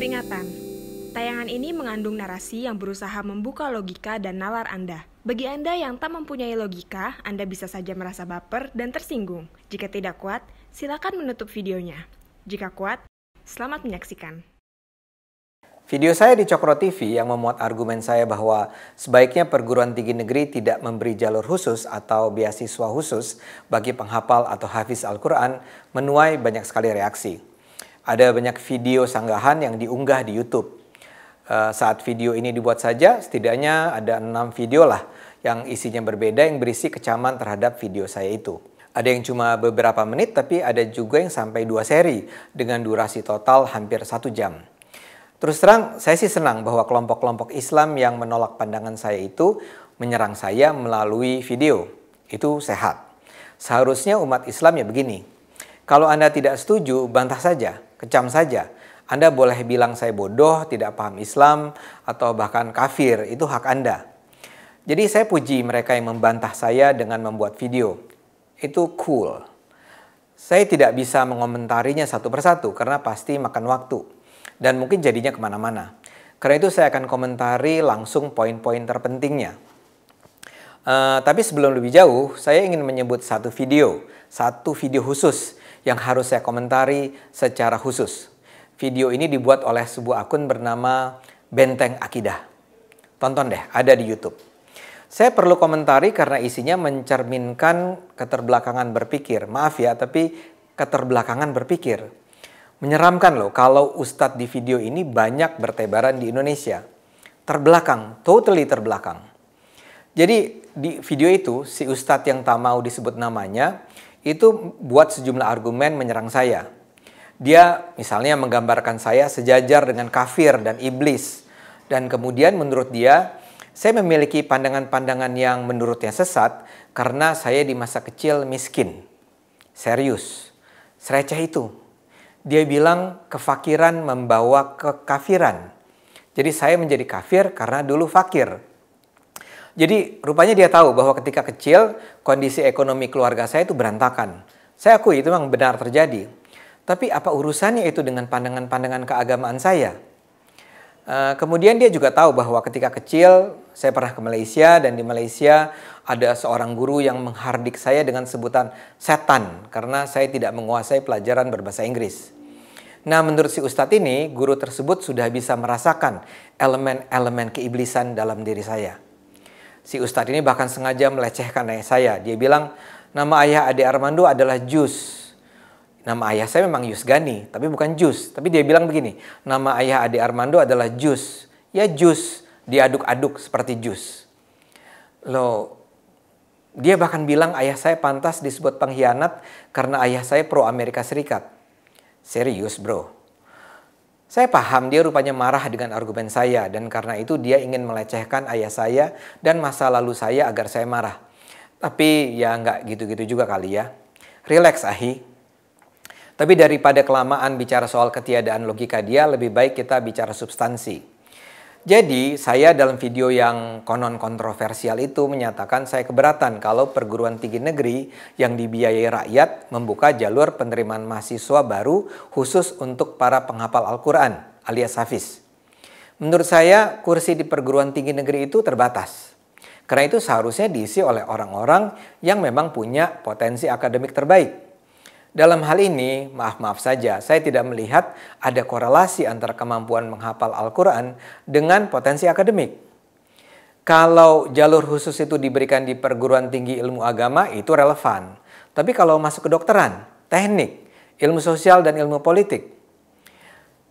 Peringatan Tayangan ini mengandung narasi yang berusaha membuka logika dan nalar Anda. Bagi Anda yang tak mempunyai logika, Anda bisa saja merasa baper dan tersinggung. Jika tidak kuat, silakan menutup videonya. Jika kuat, selamat menyaksikan. Video saya di Cokro TV yang memuat argumen saya bahwa sebaiknya perguruan tinggi negeri tidak memberi jalur khusus atau beasiswa khusus bagi penghafal atau hafiz Al-Quran menuai banyak sekali reaksi. Ada banyak video sanggahan yang diunggah di YouTube. Uh, saat video ini dibuat saja, setidaknya ada enam video lah yang isinya berbeda yang berisi kecaman terhadap video saya itu. Ada yang cuma beberapa menit, tapi ada juga yang sampai dua seri dengan durasi total hampir satu jam. Terus terang, saya sih senang bahwa kelompok-kelompok Islam yang menolak pandangan saya itu menyerang saya melalui video. Itu sehat. Seharusnya umat Islam ya begini. Kalau Anda tidak setuju, bantah saja kecam saja. Anda boleh bilang saya bodoh, tidak paham Islam, atau bahkan kafir, itu hak Anda. Jadi saya puji mereka yang membantah saya dengan membuat video. Itu cool. Saya tidak bisa mengomentarinya satu persatu karena pasti makan waktu. Dan mungkin jadinya kemana-mana. Karena itu saya akan komentari langsung poin-poin terpentingnya. Uh, tapi sebelum lebih jauh, saya ingin menyebut satu video, satu video khusus yang harus saya komentari secara khusus. Video ini dibuat oleh sebuah akun bernama Benteng Akidah. Tonton deh, ada di YouTube. Saya perlu komentari karena isinya mencerminkan keterbelakangan berpikir. Maaf ya, tapi keterbelakangan berpikir. Menyeramkan loh kalau Ustadz di video ini banyak bertebaran di Indonesia. Terbelakang, totally terbelakang. Jadi di video itu si Ustadz yang tak mau disebut namanya itu buat sejumlah argumen menyerang saya. Dia misalnya menggambarkan saya sejajar dengan kafir dan iblis. Dan kemudian menurut dia, saya memiliki pandangan-pandangan yang menurutnya sesat karena saya di masa kecil miskin. Serius, sereceh itu. Dia bilang kefakiran membawa kekafiran. Jadi saya menjadi kafir karena dulu fakir. Jadi rupanya dia tahu bahwa ketika kecil kondisi ekonomi keluarga saya itu berantakan. Saya akui itu memang benar terjadi. Tapi apa urusannya itu dengan pandangan-pandangan keagamaan saya? Uh, kemudian dia juga tahu bahwa ketika kecil saya pernah ke Malaysia dan di Malaysia ada seorang guru yang menghardik saya dengan sebutan setan karena saya tidak menguasai pelajaran berbahasa Inggris. Nah, menurut si ustadz ini, guru tersebut sudah bisa merasakan elemen-elemen keiblisan dalam diri saya. Si Ustadz ini bahkan sengaja melecehkan ayah saya. Dia bilang, nama ayah Ade Armando adalah Jus. Nama ayah saya memang Yusgani, tapi bukan Jus. Tapi dia bilang begini, nama ayah Ade Armando adalah Jus. Ya Jus, diaduk-aduk seperti Jus. Loh, dia bahkan bilang ayah saya pantas disebut pengkhianat karena ayah saya pro Amerika Serikat. Serius bro. Saya paham dia rupanya marah dengan argumen saya dan karena itu dia ingin melecehkan ayah saya dan masa lalu saya agar saya marah. Tapi ya nggak gitu-gitu juga kali ya. Relax Ahi. Tapi daripada kelamaan bicara soal ketiadaan logika dia, lebih baik kita bicara substansi. Jadi, saya dalam video yang konon kontroversial itu menyatakan saya keberatan kalau perguruan tinggi negeri yang dibiayai rakyat membuka jalur penerimaan mahasiswa baru khusus untuk para penghafal Al-Quran alias Hafiz. Menurut saya, kursi di perguruan tinggi negeri itu terbatas. Karena itu seharusnya diisi oleh orang-orang yang memang punya potensi akademik terbaik dalam hal ini, maaf-maaf saja, saya tidak melihat ada korelasi antara kemampuan menghafal Al-Quran dengan potensi akademik. Kalau jalur khusus itu diberikan di perguruan tinggi ilmu agama, itu relevan. Tapi kalau masuk kedokteran, teknik, ilmu sosial, dan ilmu politik,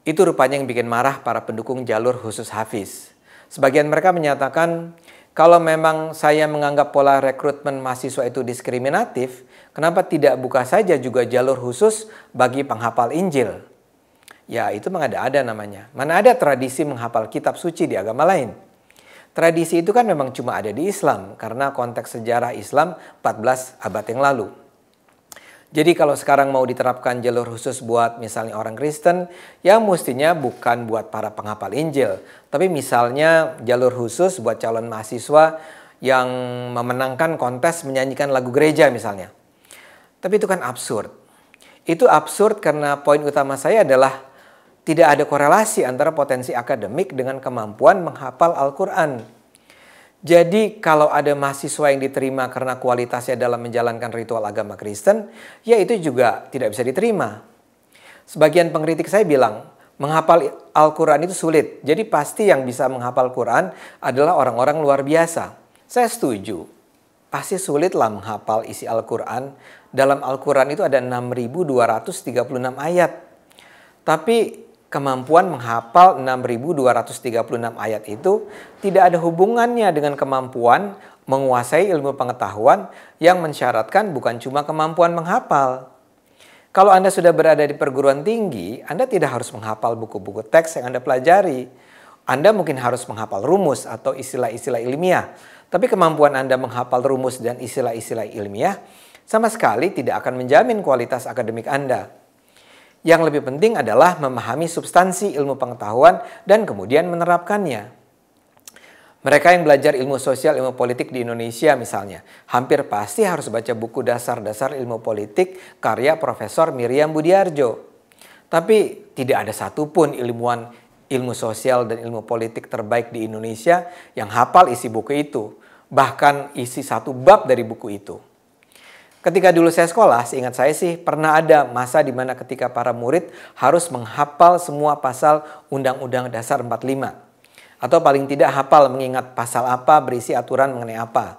itu rupanya yang bikin marah para pendukung jalur khusus Hafiz. Sebagian mereka menyatakan kalau memang saya menganggap pola rekrutmen mahasiswa itu diskriminatif, kenapa tidak buka saja juga jalur khusus bagi penghafal Injil? Ya, itu mengada-ada namanya. Mana ada tradisi menghafal kitab suci di agama lain? Tradisi itu kan memang cuma ada di Islam karena konteks sejarah Islam 14 abad yang lalu. Jadi kalau sekarang mau diterapkan jalur khusus buat misalnya orang Kristen, ya mestinya bukan buat para penghafal Injil, tapi misalnya jalur khusus buat calon mahasiswa yang memenangkan kontes menyanyikan lagu gereja misalnya. Tapi itu kan absurd. Itu absurd karena poin utama saya adalah tidak ada korelasi antara potensi akademik dengan kemampuan menghafal Al-Qur'an. Jadi kalau ada mahasiswa yang diterima karena kualitasnya dalam menjalankan ritual agama Kristen, ya itu juga tidak bisa diterima. Sebagian pengkritik saya bilang, menghafal Al-Quran itu sulit. Jadi pasti yang bisa menghafal Quran adalah orang-orang luar biasa. Saya setuju. Pasti sulitlah menghafal isi Al-Quran. Dalam Al-Quran itu ada 6.236 ayat. Tapi kemampuan menghafal 6236 ayat itu tidak ada hubungannya dengan kemampuan menguasai ilmu pengetahuan yang mensyaratkan bukan cuma kemampuan menghafal. Kalau Anda sudah berada di perguruan tinggi, Anda tidak harus menghafal buku-buku teks yang Anda pelajari. Anda mungkin harus menghafal rumus atau istilah-istilah ilmiah. Tapi kemampuan Anda menghafal rumus dan istilah-istilah ilmiah sama sekali tidak akan menjamin kualitas akademik Anda. Yang lebih penting adalah memahami substansi ilmu pengetahuan dan kemudian menerapkannya. Mereka yang belajar ilmu sosial, ilmu politik di Indonesia misalnya, hampir pasti harus baca buku dasar-dasar ilmu politik karya Profesor Miriam Budiarjo. Tapi tidak ada satupun ilmuwan ilmu sosial dan ilmu politik terbaik di Indonesia yang hafal isi buku itu, bahkan isi satu bab dari buku itu. Ketika dulu saya sekolah, seingat saya sih pernah ada masa di mana ketika para murid harus menghafal semua pasal Undang-Undang Dasar 45. Atau paling tidak hafal mengingat pasal apa, berisi aturan mengenai apa.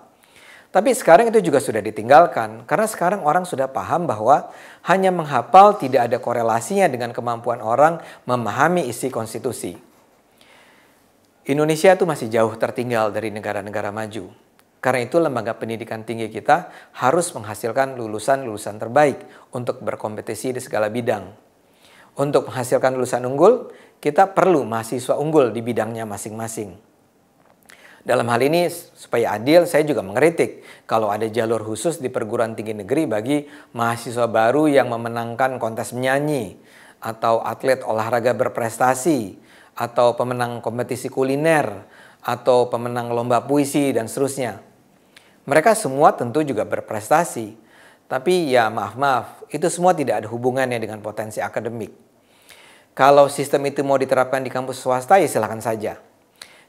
Tapi sekarang itu juga sudah ditinggalkan karena sekarang orang sudah paham bahwa hanya menghafal tidak ada korelasinya dengan kemampuan orang memahami isi konstitusi. Indonesia itu masih jauh tertinggal dari negara-negara maju. Karena itu lembaga pendidikan tinggi kita harus menghasilkan lulusan-lulusan terbaik untuk berkompetisi di segala bidang. Untuk menghasilkan lulusan unggul, kita perlu mahasiswa unggul di bidangnya masing-masing. Dalam hal ini, supaya adil, saya juga mengkritik kalau ada jalur khusus di perguruan tinggi negeri bagi mahasiswa baru yang memenangkan kontes menyanyi, atau atlet olahraga berprestasi, atau pemenang kompetisi kuliner, atau pemenang lomba puisi, dan seterusnya. Mereka semua tentu juga berprestasi, tapi ya maaf-maaf, itu semua tidak ada hubungannya dengan potensi akademik. Kalau sistem itu mau diterapkan di kampus swasta ya silahkan saja.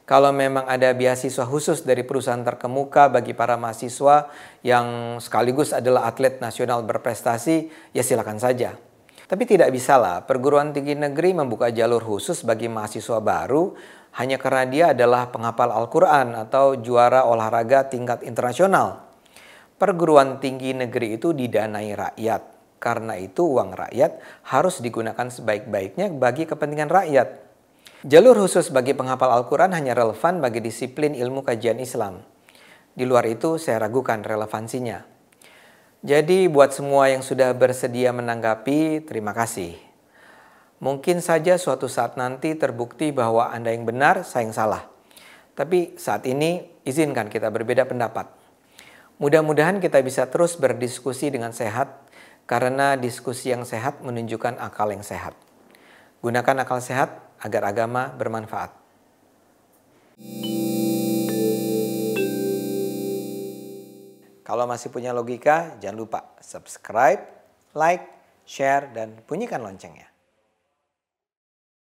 Kalau memang ada beasiswa khusus dari perusahaan terkemuka bagi para mahasiswa yang sekaligus adalah atlet nasional berprestasi, ya silakan saja. Tapi tidak bisalah perguruan tinggi negeri membuka jalur khusus bagi mahasiswa baru hanya karena dia adalah penghapal Al-Quran atau juara olahraga tingkat internasional. Perguruan tinggi negeri itu didanai rakyat. Karena itu uang rakyat harus digunakan sebaik-baiknya bagi kepentingan rakyat. Jalur khusus bagi penghapal Al-Quran hanya relevan bagi disiplin ilmu kajian Islam. Di luar itu saya ragukan relevansinya. Jadi buat semua yang sudah bersedia menanggapi, terima kasih. Mungkin saja suatu saat nanti terbukti bahwa Anda yang benar, saya yang salah. Tapi saat ini izinkan kita berbeda pendapat. Mudah-mudahan kita bisa terus berdiskusi dengan sehat karena diskusi yang sehat menunjukkan akal yang sehat. Gunakan akal sehat agar agama bermanfaat. Kalau masih punya logika, jangan lupa subscribe, like, share, dan bunyikan loncengnya.